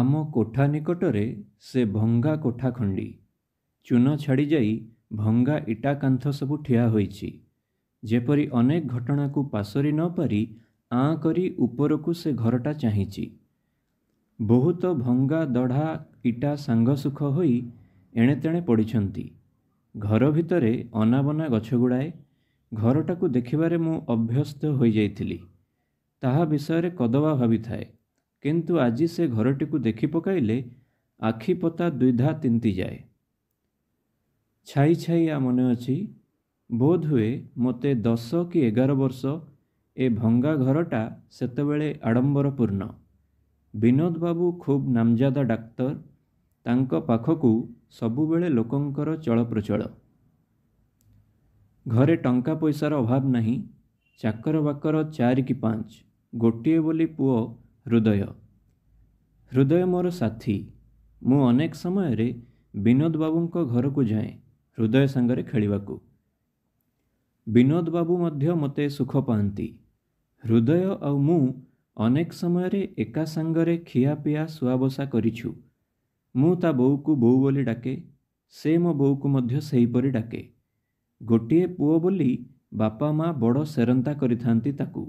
ଆମ କୋଠା ନିକଟରେ ସେ ଭଙ୍ଗା କୋଠା ଖଣ୍ଡି ଚୁନ ଛାଡ଼ିଯାଇ ଭଙ୍ଗା ଇଟା କାନ୍ଥ ସବୁ ଠିଆ ହୋଇଛି ଯେପରି ଅନେକ ଘଟଣାକୁ ପାସରି ନ ପାରି ଆଁ କରି ଉପରକୁ ସେ ଘରଟା ଚାହିଁଛି ବହୁତ ଭଙ୍ଗା ଦଢ଼ା ଇଟା ସାଙ୍ଗସୁଖ ହୋଇ ଏଣେତେଣେ ପଡ଼ିଛନ୍ତି ଘର ଭିତରେ ଅନାବନା ଗଛ ଗୁଡ଼ାଏ ଘରଟାକୁ ଦେଖିବାରେ ମୁଁ ଅଭ୍ୟସ୍ତ ହୋଇଯାଇଥିଲି ତାହା ବିଷୟରେ କଦବା ଭାବିଥାଏ କିନ୍ତୁ ଆଜି ସେ ଘରଟିକୁ ଦେଖି ପକାଇଲେ ଆଖିପତା ଦ୍ୱିଧା ତିନ୍ତି ଯାଏ ଛାଇ ଛାଇଆ ମନେ ଅଛି ବୋଧହୁଏ ମୋତେ ଦଶ କି ଏଗାର ବର୍ଷ ଏ ଭଙ୍ଗା ଘରଟା ସେତେବେଳେ ଆଡ଼ମ୍ବରପୂର୍ଣ୍ଣ ବିନୋଦ ବାବୁ ଖୁବ୍ ନାମଜାଦା ଡାକ୍ତର ତାଙ୍କ ପାଖକୁ ସବୁବେଳେ ଲୋକଙ୍କର ଚଳପ୍ରଚଳ ଘରେ ଟଙ୍କା ପଇସାର ଅଭାବ ନାହିଁ ଚାକର ବାକର ଚାରି କି ପାଞ୍ଚ ଗୋଟିଏ ବୋଲି ପୁଅ ହୃଦୟ ହୃଦୟ ମୋର ସାଥୀ ମୁଁ ଅନେକ ସମୟରେ ବିନୋଦ ବାବୁଙ୍କ ଘରକୁ ଯାଏ ହୃଦୟ ସାଙ୍ଗରେ ଖେଳିବାକୁ ବିନୋଦ ବାବୁ ମଧ୍ୟ ମୋତେ ସୁଖ ପାଆନ୍ତି ହୃଦୟ ଆଉ ମୁଁ ଅନେକ ସମୟରେ ଏକା ସାଙ୍ଗରେ ଖିଆପିଆ ଶୁଆବସା କରିଛୁ ମୁଁ ତା ବୋଉକୁ ବୋଉ ବୋଲି ଡାକେ ସେ ମୋ ବୋଉକୁ ମଧ୍ୟ ସେହିପରି ଡାକେ ଗୋଟିଏ ପୁଅ ବୋଲି ବାପା ମା' ବଡ଼ ସେରନ୍ତା କରିଥାନ୍ତି ତାକୁ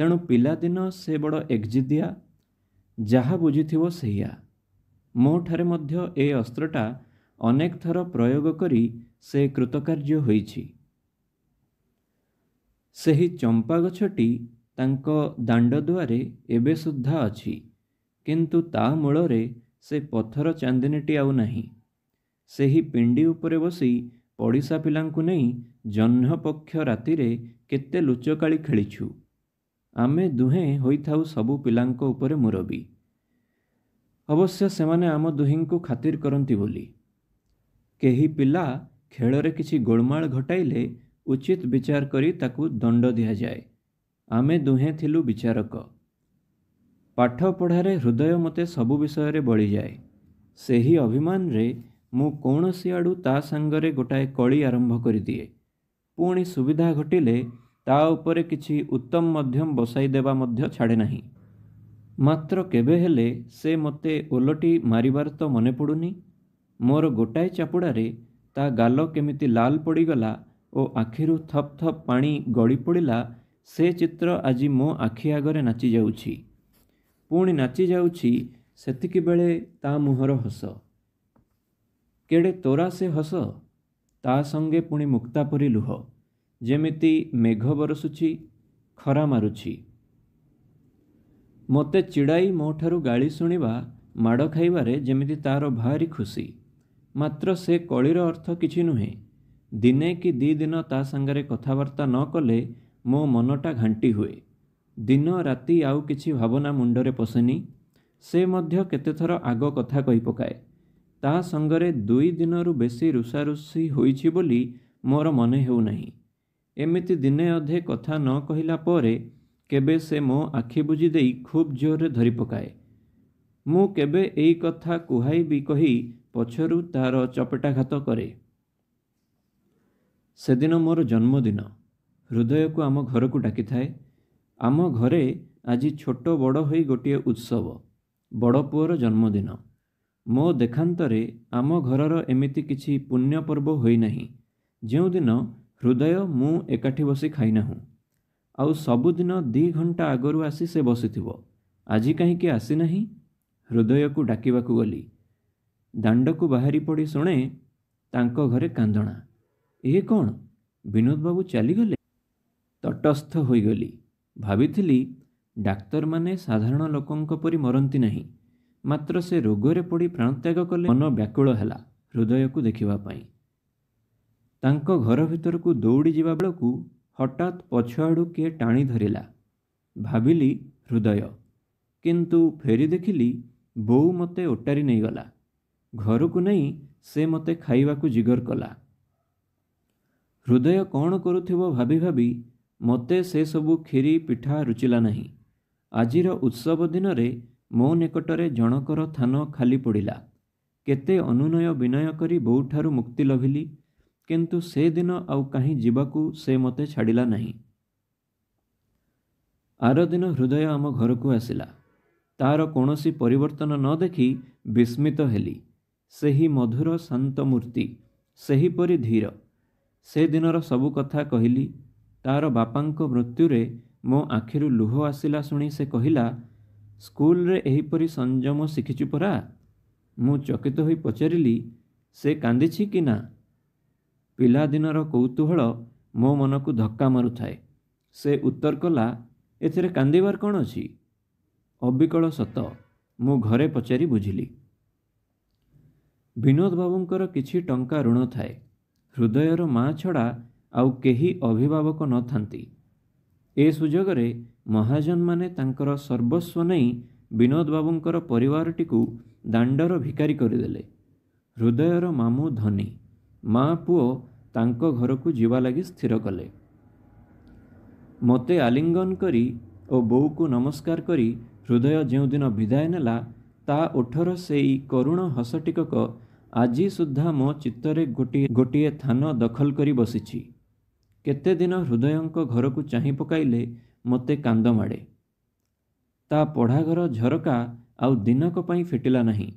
ତେଣୁ ପିଲାଦିନ ସେ ବଡ଼ ଏକ୍ଜିଦିଆ ଯାହା ବୁଝିଥିବ ସେଇଆ ଠାରେ ମଧ୍ୟ ଏ ଅସ୍ତ୍ରଟା ଅନେକ ଥର ପ୍ରୟୋଗ କରି ସେ କୃତକାର୍ଯ୍ୟ ହୋଇଛି ସେହି ଚମ୍ପା ଗଛଟି ତାଙ୍କ ଦାଣ୍ଡଦୁଆରେ ଏବେ ସୁଦ୍ଧା ଅଛି କିନ୍ତୁ ତା ମୂଳରେ ସେ ପଥର ଚାନ୍ଦିନୀଟି ଆଉ ନାହିଁ ସେହି ପିଣ୍ଡି ଉପରେ ବସି ପଡ଼ିଶା ପିଲାଙ୍କୁ ନେଇ ଜହ୍ନ ପକ୍ଷ ରାତିରେ କେତେ ଲୁଚକାଳି ଖେଳିଛୁ ଆମେ ଦୁହେଁ ହୋଇଥାଉ ସବୁ ପିଲାଙ୍କ ଉପରେ ମୁରବୀ ଅବଶ୍ୟ ସେମାନେ ଆମ ଦୁହିଁଙ୍କୁ ଖାତିର କରନ୍ତି ବୋଲି କେହି ପିଲା ଖେଳରେ କିଛି ଗୋଳମାଳ ଘଟାଇଲେ ଉଚିତ ବିଚାର କରି ତାକୁ ଦଣ୍ଡ ଦିଆଯାଏ ଆମେ ଦୁହେଁ ଥିଲୁ ବିଚାରକ ପାଠ ପଢ଼ାରେ ହୃଦୟ ମୋତେ ସବୁ ବିଷୟରେ ବଳିଯାଏ ସେହି ଅଭିମାନରେ ମୁଁ କୌଣସି ଆଡ଼ୁ ତା ସାଙ୍ଗରେ ଗୋଟାଏ କଳି ଆରମ୍ଭ କରିଦିଏ ପୁଣି ସୁବିଧା ଘଟିଲେ ତା ଉପରେ କିଛି ଉତ୍ତମ ମଧ୍ୟ ବସାଇ ଦେବା ମଧ୍ୟ ଛାଡ଼େ ନାହିଁ ମାତ୍ର କେବେ ହେଲେ ସେ ମୋତେ ଓଲଟି ମାରିବାର ତ ମନେ ପଡ଼ୁନି ମୋର ଗୋଟାଏ ଚାପୁଡ଼ାରେ ତା ଗାଲ କେମିତି ଲାଲ ପଡ଼ିଗଲା ଓ ଆଖିରୁ ଥପ୍ ଥପ୍ ପାଣି ଗଳି ପଡ଼ିଲା ସେ ଚିତ୍ର ଆଜି ମୋ ଆଖି ଆଗରେ ନାଚିଯାଉଛି ପୁଣି ନାଚିଯାଉଛି ସେତିକିବେଳେ ତା ମୁହଁର ହସ କେଡ଼େ ତୋରା ସେ ହସ ତା ସଙ୍ଗେ ପୁଣି ମୁକ୍ତା ପରି ଲୁହ ଯେମିତି ମେଘ ବରଷୁଛି ଖରା ମାରୁଛି ମୋତେ ଚିଡ଼ାଇ ମୋ ଠାରୁ ଗାଳି ଶୁଣିବା ମାଡ଼ ଖାଇବାରେ ଯେମିତି ତା'ର ଭାରି ଖୁସି ମାତ୍ର ସେ କଳିର ଅର୍ଥ କିଛି ନୁହେଁ ଦିନେ କି ଦୁଇ ଦିନ ତା ସାଙ୍ଗରେ କଥାବାର୍ତ୍ତା ନ କଲେ ମୋ ମନଟା ଘାଣ୍ଟି ହୁଏ ଦିନ ରାତି ଆଉ କିଛି ଭାବନା ମୁଣ୍ଡରେ ପଶେନି ସେ ମଧ୍ୟ କେତେଥର ଆଗ କଥା କହି ପକାଏ ତା ସଙ୍ଗରେ ଦୁଇ ଦିନରୁ ବେଶୀ ରୁଷାରୁଷି ହୋଇଛି ବୋଲି ମୋର ମନେ ହେଉନାହିଁ ଏମିତି ଦିନେ ଅଧେ କଥା ନ କହିଲା ପରେ କେବେ ସେ ମୋ ଆଖି ବୁଝି ଦେଇ ଖୁବ୍ ଜୋରରେ ଧରି ପକାଏ ମୁଁ କେବେ ଏଇ କଥା କୁହାଇବି କହି ପଛରୁ ତା'ର ଚପେଟାଘାତ କରେ ସେଦିନ ମୋର ଜନ୍ମଦିନ ହୃଦୟକୁ ଆମ ଘରକୁ ଡାକିଥାଏ ଆମ ଘରେ ଆଜି ଛୋଟ ବଡ଼ ହୋଇ ଗୋଟିଏ ଉତ୍ସବ ବଡ଼ ପୁଅର ଜନ୍ମଦିନ ମୋ ଦେଖାନ୍ତରେ ଆମ ଘରର ଏମିତି କିଛି ପୁଣ୍ୟ ପର୍ବ ହୋଇନାହିଁ ଯେଉଁଦିନ ହୃଦୟ ମୁଁ ଏକାଠି ବସି ଖାଇନାହୁଁ ଆଉ ସବୁଦିନ ଦୁଇ ଘଣ୍ଟା ଆଗରୁ ଆସି ସେ ବସିଥିବ ଆଜି କାହିଁକି ଆସିନାହିଁ ହୃଦୟକୁ ଡାକିବାକୁ ଗଲି ଦାଣ୍ଡକୁ ବାହାରି ପଡ଼ି ଶୁଣେ ତାଙ୍କ ଘରେ କାନ୍ଦଣା ଏ କ'ଣ ବିନୋଦ ବାବୁ ଚାଲିଗଲେ ତଟସ୍ଥ ହୋଇଗଲି ଭାବିଥିଲି ଡାକ୍ତରମାନେ ସାଧାରଣ ଲୋକଙ୍କ ପରି ମରନ୍ତି ନାହିଁ ମାତ୍ର ସେ ରୋଗରେ ପଡ଼ି ପ୍ରାଣତ୍ୟାଗ କଲେ ମନ ବ୍ୟାକୁଳ ହେଲା ହୃଦୟକୁ ଦେଖିବା ପାଇଁ ତାଙ୍କ ଘର ଭିତରକୁ ଦୌଡ଼ି ଯିବା ବେଳକୁ ହଠାତ୍ ପଛଆଡ଼ୁ କିଏ ଟାଣି ଧରିଲା ଭାବିଲି ହୃଦୟ କିନ୍ତୁ ଫେରି ଦେଖିଲି ବୋଉ ମୋତେ ଓଟାରି ନେଇଗଲା ଘରକୁ ନେଇ ସେ ମୋତେ ଖାଇବାକୁ ଜିଗର କଲା ହୃଦୟ କ'ଣ କରୁଥିବ ଭାବି ଭାବି ମୋତେ ସେସବୁ କ୍ଷୀରି ପିଠା ରୁଚିଲା ନାହିଁ ଆଜିର ଉତ୍ସବ ଦିନରେ ମୋ ନିକଟରେ ଜଣଙ୍କର ଥାନ ଖାଲି ପଡ଼ିଲା କେତେ ଅନୁନୟ ବିନୟ କରି ବୋଉଠାରୁ ମୁକ୍ତି ଲଭିଲି କିନ୍ତୁ ସେଦିନ ଆଉ କାହିଁ ଯିବାକୁ ସେ ମୋତେ ଛାଡ଼ିଲା ନାହିଁ ଆର ଦିନ ହୃଦୟ ଆମ ଘରକୁ ଆସିଲା ତା'ର କୌଣସି ପରିବର୍ତ୍ତନ ନ ଦେଖି ବିସ୍ମିତ ହେଲି ସେହି ମଧୁର ଶାନ୍ତ ମୂର୍ତ୍ତି ସେହିପରି ଧୀର ସେଦିନର ସବୁ କଥା କହିଲି ତା'ର ବାପାଙ୍କ ମୃତ୍ୟୁରେ ମୋ ଆଖିରୁ ଲୁହ ଆସିଲା ଶୁଣି ସେ କହିଲା ସ୍କୁଲରେ ଏହିପରି ସଂଯମ ଶିଖିଛୁ ପରା ମୁଁ ଚକିତ ହୋଇ ପଚାରିଲି ସେ କାନ୍ଦିଛି କି ନା ପିଲାଦିନର କୌତୁହଳ ମୋ ମନକୁ ଧକ୍କା ମାରୁଥାଏ ସେ ଉତ୍ତର କଲା ଏଥିରେ କାନ୍ଦିବାର କ'ଣ ଅଛି ଅବିକଳ ସତ ମୁଁ ଘରେ ପଚାରି ବୁଝିଲି ବିନୋଦ ବାବୁଙ୍କର କିଛି ଟଙ୍କା ଋଣ ଥାଏ ହୃଦୟର ମା ଛଡ଼ା ଆଉ କେହି ଅଭିଭାବକ ନଥାନ୍ତି ଏ ସୁଯୋଗରେ ମହାଜନମାନେ ତାଙ୍କର ସର୍ବସ୍ୱ ନେଇ ବିନୋଦ ବାବୁଙ୍କର ପରିବାରଟିକୁ ଦାଣ୍ଡର ଭିକାରୀ କରିଦେଲେ ହୃଦୟର ମାମୁଁ ଧନୀ ମା ପୁଅ ତାଙ୍କ ଘରକୁ ଯିବା ଲାଗି ସ୍ଥିର କଲେ ମୋତେ ଆଲିଙ୍ଗନ କରି ଓ ବୋଉକୁ ନମସ୍କାର କରି ହୃଦୟ ଯେଉଁଦିନ ବିଦାୟ ନେଲା ତା ଓଠର ସେଇ କରୁଣ ହସଟିକକ ଆଜି ସୁଦ୍ଧା ମୋ ଚିତ୍ତରେ ଗୋଟିଏ ଗୋଟିଏ ଥାନ ଦଖଲ କରି ବସିଛି କେତେଦିନ ହୃଦୟଙ୍କ ଘରକୁ ଚାହିଁ ପକାଇଲେ ମୋତେ କାନ୍ଦ ମାଡ଼େ ତା ପଢ଼ାଘର ଝରକା ଆଉ ଦିନକ ପାଇଁ ଫିଟିଲା ନାହିଁ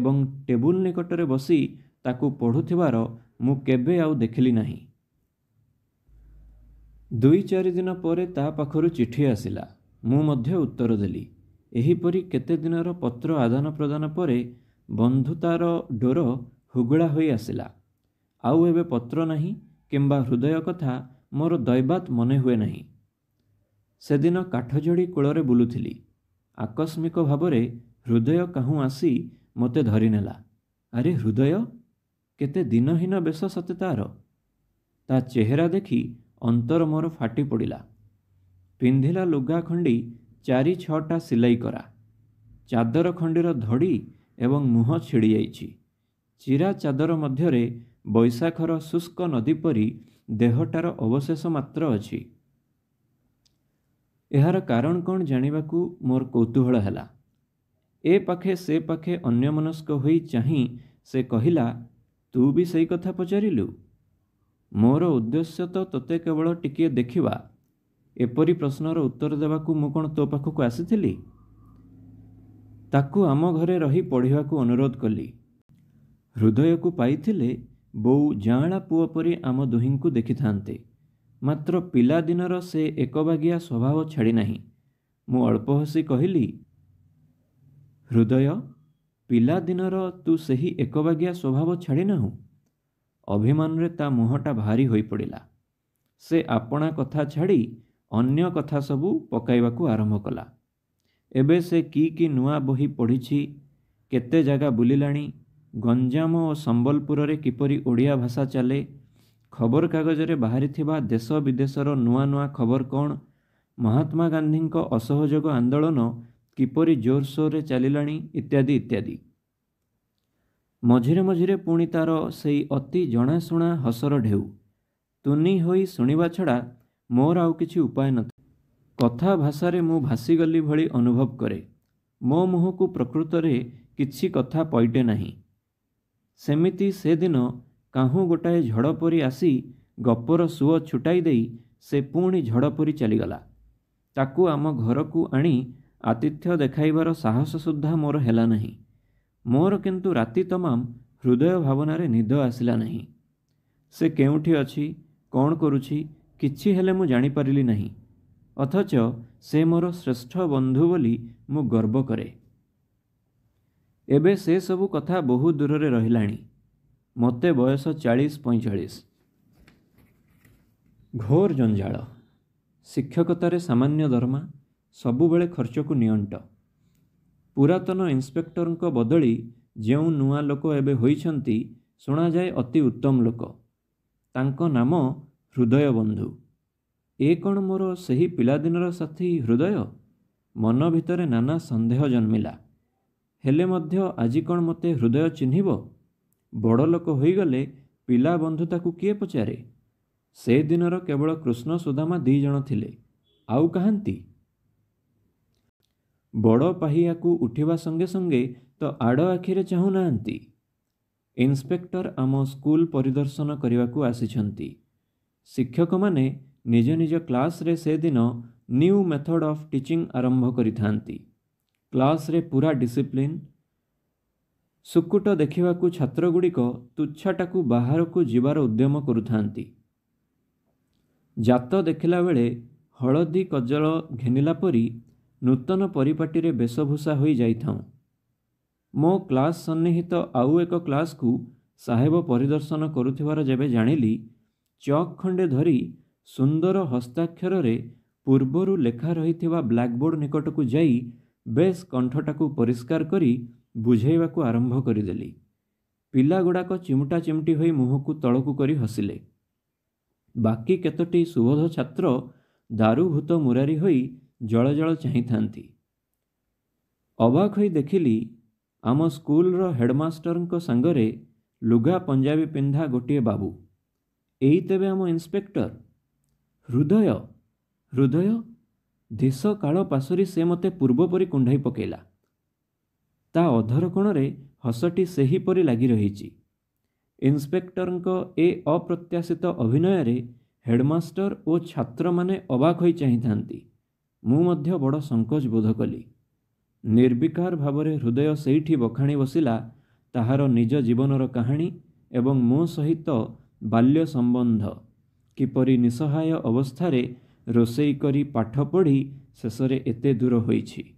ଏବଂ ଟେବୁଲ ନିକଟରେ ବସି ତାକୁ ପଢ଼ୁଥିବାର ମୁଁ କେବେ ଆଉ ଦେଖିଲି ନାହିଁ ଦୁଇ ଚାରି ଦିନ ପରେ ତା ପାଖରୁ ଚିଠି ଆସିଲା ମୁଁ ମଧ୍ୟ ଉତ୍ତର ଦେଲି ଏହିପରି କେତେ ଦିନର ପତ୍ର ଆଦାନ ପ୍ରଦାନ ପରେ ବନ୍ଧୁତାର ଡୋର ହୁଗୁଳା ହୋଇ ଆସିଲା ଆଉ ଏବେ ପତ୍ର ନାହିଁ କିମ୍ବା ହୃଦୟ କଥା ମୋର ଦୈବାତ ମନେ ହୁଏ ନାହିଁ ସେଦିନ କାଠଯୋଡ଼ି କୂଳରେ ବୁଲୁଥିଲି ଆକସ୍ମିକ ଭାବରେ ହୃଦୟ କାହୁଁ ଆସି ମୋତେ ଧରିନେଲା ଆରେ ହୃଦୟ କେତେ ଦିନହୀନ ବେଶ ସତେ ତାର ତା ଚେହେରା ଦେଖି ଅନ୍ତର ମୋର ଫାଟି ପଡ଼ିଲା ପିନ୍ଧିଲା ଲୁଗା ଖଣ୍ଡି ଚାରି ଛଅଟା ସିଲେଇ କରା ଚାଦର ଖଣ୍ଡିର ଧଡ଼ି ଏବଂ ମୁହଁ ଛିଡ଼ିଯାଇଛି ଚିରା ଚାଦର ମଧ୍ୟରେ ବୈଶାଖର ଶୁଷ୍କ ନଦୀ ପରି ଦେହଟାର ଅବଶେଷ ମାତ୍ର ଅଛି ଏହାର କାରଣ କ'ଣ ଜାଣିବାକୁ ମୋର କୌତୁହଳ ହେଲା ଏ ପାଖେ ସେ ପାଖେ ଅନ୍ୟମନସ୍କ ହୋଇ ଚାହିଁ ସେ କହିଲା ତୁ ବି ସେଇ କଥା ପଚାରିଲୁ ମୋର ଉଦ୍ଦେଶ୍ୟ ତ ତୋତେ କେବଳ ଟିକିଏ ଦେଖିବା ଏପରି ପ୍ରଶ୍ନର ଉତ୍ତର ଦେବାକୁ ମୁଁ କ'ଣ ତୋ ପାଖକୁ ଆସିଥିଲି ତାକୁ ଆମ ଘରେ ରହି ପଢ଼ିବାକୁ ଅନୁରୋଧ କଲି ହୃଦୟକୁ ପାଇଥିଲେ ବୋଉ ଜାଁଳା ପୁଅ ପରି ଆମ ଦୁହିଁଙ୍କୁ ଦେଖିଥାନ୍ତେ ମାତ୍ର ପିଲାଦିନର ସେ ଏକବାଗିଆ ସ୍ୱଭାବ ଛାଡ଼ି ନାହିଁ ମୁଁ ଅଳ୍ପ ହସି କହିଲି ହୃଦୟ ପିଲାଦିନର ତୁ ସେହି ଏକବାଗିଆ ସ୍ୱଭାବ ଛାଡ଼ି ନାହୁଁ ଅଭିମାନରେ ତା ମୁହଁଟା ଭାରି ହୋଇପଡ଼ିଲା ସେ ଆପଣା କଥା ଛାଡ଼ି ଅନ୍ୟ କଥା ସବୁ ପକାଇବାକୁ ଆରମ୍ଭ କଲା ଏବେ ସେ କି କି ନୂଆ ବହି ପଢ଼ିଛି କେତେ ଜାଗା ବୁଲିଲାଣି ଗଞ୍ଜାମ ଓ ସମ୍ବଲପୁରରେ କିପରି ଓଡ଼ିଆ ଭାଷା ଚାଲେ ଖବରକାଗଜରେ ବାହାରିଥିବା ଦେଶ ବିଦେଶର ନୂଆ ନୂଆ ଖବର କ'ଣ ମହାତ୍ମା ଗାନ୍ଧୀଙ୍କ ଅସହଯୋଗ ଆନ୍ଦୋଳନ କିପରି ଜୋରସୋରରେ ଚାଲିଲାଣି ଇତ୍ୟାଦି ଇତ୍ୟାଦି ମଝିରେ ମଝିରେ ପୁଣି ତା'ର ସେଇ ଅତି ଜଣାଶୁଣା ହସର ଢେଉ ତୁନି ହୋଇ ଶୁଣିବା ଛଡ଼ା ମୋର ଆଉ କିଛି ଉପାୟ ନଥିଲା କଥା ଭାଷାରେ ମୁଁ ଭାସିଗଲି ଭଳି ଅନୁଭବ କରେ ମୋ ମୁହଁକୁ ପ୍ରକୃତରେ କିଛି କଥା ପଇଟେ ନାହିଁ ସେମିତି ସେଦିନ କାହୁଁ ଗୋଟାଏ ଝଡ଼ ପରି ଆସି ଗପର ସୁଅ ଛୁଟାଇ ଦେଇ ସେ ପୁଣି ଝଡ଼ ପରି ଚାଲିଗଲା ତାକୁ ଆମ ଘରକୁ ଆଣି ଆତିଥ୍ୟ ଦେଖାଇବାର ସାହସ ସୁଦ୍ଧା ମୋର ହେଲା ନାହିଁ ମୋର କିନ୍ତୁ ରାତି ତମାମ ହୃଦୟ ଭାବନାରେ ନିଦ ଆସିଲା ନାହିଁ ସେ କେଉଁଠି ଅଛି କ'ଣ କରୁଛି କିଛି ହେଲେ ମୁଁ ଜାଣିପାରିଲି ନାହିଁ ଅଥଚ ସେ ମୋର ଶ୍ରେଷ୍ଠ ବନ୍ଧୁ ବୋଲି ମୁଁ ଗର୍ବ କରେ ଏବେ ସେସବୁ କଥା ବହୁ ଦୂରରେ ରହିଲାଣି ମୋତେ ବୟସ ଚାଳିଶ ପଇଁଚାଳିଶ ଘୋର ଜଞ୍ଜାଳ ଶିକ୍ଷକତାରେ ସାମାନ୍ୟ ଦରମା ସବୁବେଳେ ଖର୍ଚ୍ଚକୁ ନିଅଣ୍ଟ ପୁରାତନ ଇନ୍ସପେକ୍ଟରଙ୍କ ବଦଳି ଯେଉଁ ନୂଆ ଲୋକ ଏବେ ହୋଇଛନ୍ତି ଶୁଣାଯାଏ ଅତି ଉତ୍ତମ ଲୋକ ତାଙ୍କ ନାମ ହୃଦୟ ବନ୍ଧୁ ଏ କ'ଣ ମୋର ସେହି ପିଲାଦିନର ସାଥୀ ହୃଦୟ ମନ ଭିତରେ ନାନା ସନ୍ଦେହ ଜନ୍ମିଲା ହେଲେ ମଧ୍ୟ ଆଜି କ'ଣ ମୋତେ ହୃଦୟ ଚିହ୍ନିବ ବଡ଼ ଲୋକ ହୋଇଗଲେ ପିଲା ବନ୍ଧୁ ତାକୁ କିଏ ପଚାରେ ସେ ଦିନର କେବଳ କୃଷ୍ଣ ସୁଦାମା ଦୁଇ ଜଣ ଥିଲେ ଆଉ କାହାନ୍ତି ବଡ଼ ପାହିଆକୁ ଉଠିବା ସଙ୍ଗେ ସଙ୍ଗେ ତ ଆଡ଼ ଆଖିରେ ଚାହୁଁନାହାନ୍ତି ଇନ୍ସପେକ୍ଟର ଆମ ସ୍କୁଲ ପରିଦର୍ଶନ କରିବାକୁ ଆସିଛନ୍ତି ଶିକ୍ଷକମାନେ ନିଜ ନିଜ କ୍ଲାସ୍ରେ ସେଦିନ ନ୍ୟୁ ମେଥଡ଼ ଅଫ୍ ଟିଚିଂ ଆରମ୍ଭ କରିଥାନ୍ତି କ୍ଲାସ୍ରେ ପୁରା ଡିସିପ୍ଲିନ୍ ସୁକୁଟ ଦେଖିବାକୁ ଛାତ୍ରଗୁଡ଼ିକ ତୁଚ୍ଛାଟାକୁ ବାହାରକୁ ଯିବାର ଉଦ୍ୟମ କରୁଥାନ୍ତି ଜାତ ଦେଖିଲା ବେଳେ ହଳଦୀ କଜଳ ଘେନିଲା ପରି ନୂତନ ପରିପାଟିରେ ବେଶଭୂଷା ହୋଇଯାଇଥାଉଁ ମୋ କ୍ଲାସ୍ ସନ୍ନିହିତ ଆଉ ଏକ କ୍ଲାସ୍କୁ ସାହେବ ପରିଦର୍ଶନ କରୁଥିବାର ଯେବେ ଜାଣିଲି ଚକ୍ ଖଣ୍ଡେ ଧରି ସୁନ୍ଦର ହସ୍ତାକ୍ଷରରେ ପୂର୍ବରୁ ଲେଖା ରହିଥିବା ବ୍ଲାକ୍ବୋର୍ଡ଼ ନିକଟକୁ ଯାଇ ବେଶ୍ କଣ୍ଠଟାକୁ ପରିଷ୍କାର କରି ବୁଝାଇବାକୁ ଆରମ୍ଭ କରିଦେଲି ପିଲାଗୁଡ଼ାକ ଚିମୁଟା ଚିମୁଟି ହୋଇ ମୁହଁକୁ ତଳକୁ କରି ହସିଲେ ବାକି କେତୋଟି ସୁବୋଧ ଛାତ୍ର ଦାରୁଭୂତ ମୁରାରି ହୋଇ ଜଳ ଜଳ ଚାହିଁଥାନ୍ତି ଅବାକ ହୋଇ ଦେଖିଲି ଆମ ସ୍କୁଲର ହେଡ଼ମାଷ୍ଟରଙ୍କ ସାଙ୍ଗରେ ଲୁଗା ପଞ୍ଜାବୀ ପିନ୍ଧା ଗୋଟିଏ ବାବୁ ଏଇ ତେବେ ଆମ ଇନ୍ସପେକ୍ଟର ହୃଦୟ ହୃଦୟ ଦେଶ କାଳ ପାଶରି ସେ ମୋତେ ପୂର୍ବପରି କୁଣ୍ଢାଇ ପକାଇଲା ତା ଅଧର କୋଣରେ ହସଟି ସେହିପରି ଲାଗି ରହିଛି ଇନ୍ସପେକ୍ଟରଙ୍କ ଏ ଅପ୍ରତ୍ୟାଶିତ ଅଭିନୟରେ ହେଡ଼ମାଷ୍ଟର ଓ ଛାତ୍ରମାନେ ଅବାକ ହୋଇ ଚାହିଁଥାନ୍ତି ମୁଁ ମଧ୍ୟ ବଡ଼ ସଙ୍କୋଚ ବୋଧ କଲି ନିର୍ବିକାର ଭାବରେ ହୃଦୟ ସେଇଠି ବଖାଣି ବସିଲା ତାହାର ନିଜ ଜୀବନର କାହାଣୀ ଏବଂ ମୋ ସହିତ ବାଲ୍ୟ ସମ୍ବନ୍ଧ କିପରି ନିଃସହାୟ ଅବସ୍ଥାରେ ରୋଷେଇ କରି ପାଠ ପଢ଼ି ଶେଷରେ ଏତେ ଦୂର ହୋଇଛି